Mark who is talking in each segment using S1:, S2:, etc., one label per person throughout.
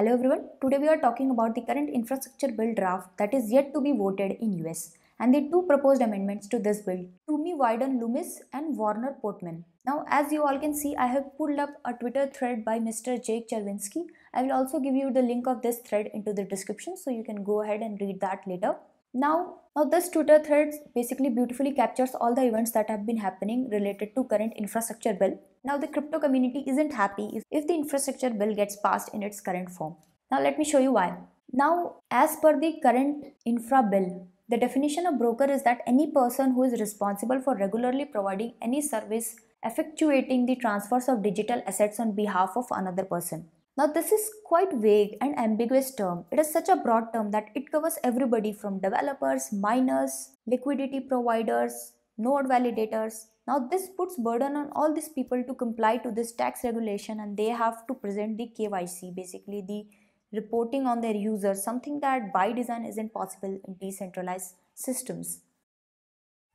S1: Hello everyone, today we are talking about the current infrastructure bill draft that is yet to be voted in US and the two proposed amendments to this bill, Toomey Wyden Loomis and Warner Portman. Now as you all can see, I have pulled up a Twitter thread by Mr. Jake Chervinsky. I will also give you the link of this thread into the description so you can go ahead and read that later. Now, now uh, this Twitter thread basically beautifully captures all the events that have been happening related to current infrastructure bill. Now the crypto community isn't happy if, if the infrastructure bill gets passed in its current form. Now let me show you why. Now as per the current infra bill, the definition of broker is that any person who is responsible for regularly providing any service effectuating the transfers of digital assets on behalf of another person. Now, this is quite vague and ambiguous term. It is such a broad term that it covers everybody from developers, miners, liquidity providers, node validators. Now, this puts burden on all these people to comply to this tax regulation and they have to present the KYC, basically the reporting on their users, something that by design isn't possible in decentralized systems.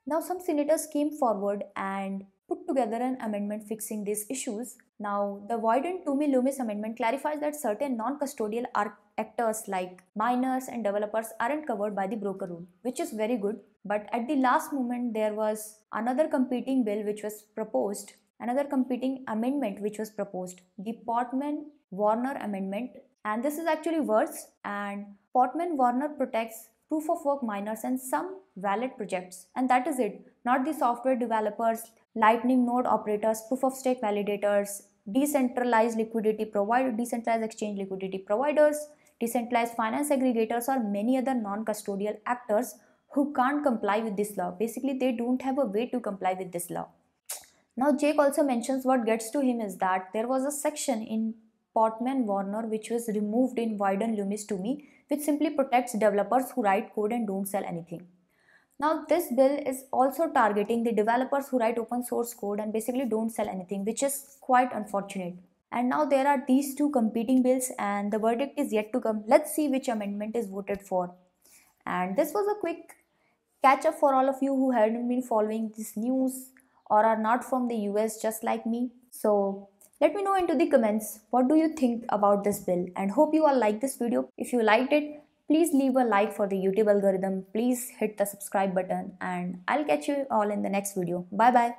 S1: Now, some senators came forward and put together an amendment fixing these issues. Now, the Voyden-Toomey-Loomis amendment clarifies that certain non-custodial actors like miners and developers aren't covered by the broker rule, which is very good. But at the last moment, there was another competing bill which was proposed, another competing amendment which was proposed, the Portman-Warner amendment. And this is actually worse and Portman-Warner protects proof of work miners and some valid projects. And that is it, not the software developers, lightning node operators, proof of stake validators, decentralized liquidity providers, decentralized exchange liquidity providers, decentralized finance aggregators or many other non-custodial actors who can't comply with this law. Basically, they don't have a way to comply with this law. Now, Jake also mentions what gets to him is that there was a section in Portman Warner, which was removed in Wyden Loomis to me, which simply protects developers who write code and don't sell anything. Now, this bill is also targeting the developers who write open source code and basically don't sell anything, which is quite unfortunate. And now there are these two competing bills, and the verdict is yet to come. Let's see which amendment is voted for. And this was a quick catch up for all of you who haven't been following this news or are not from the US, just like me. So, let me know into the comments what do you think about this bill and hope you all like this video. If you liked it, please leave a like for the YouTube algorithm. Please hit the subscribe button and I'll catch you all in the next video. Bye bye.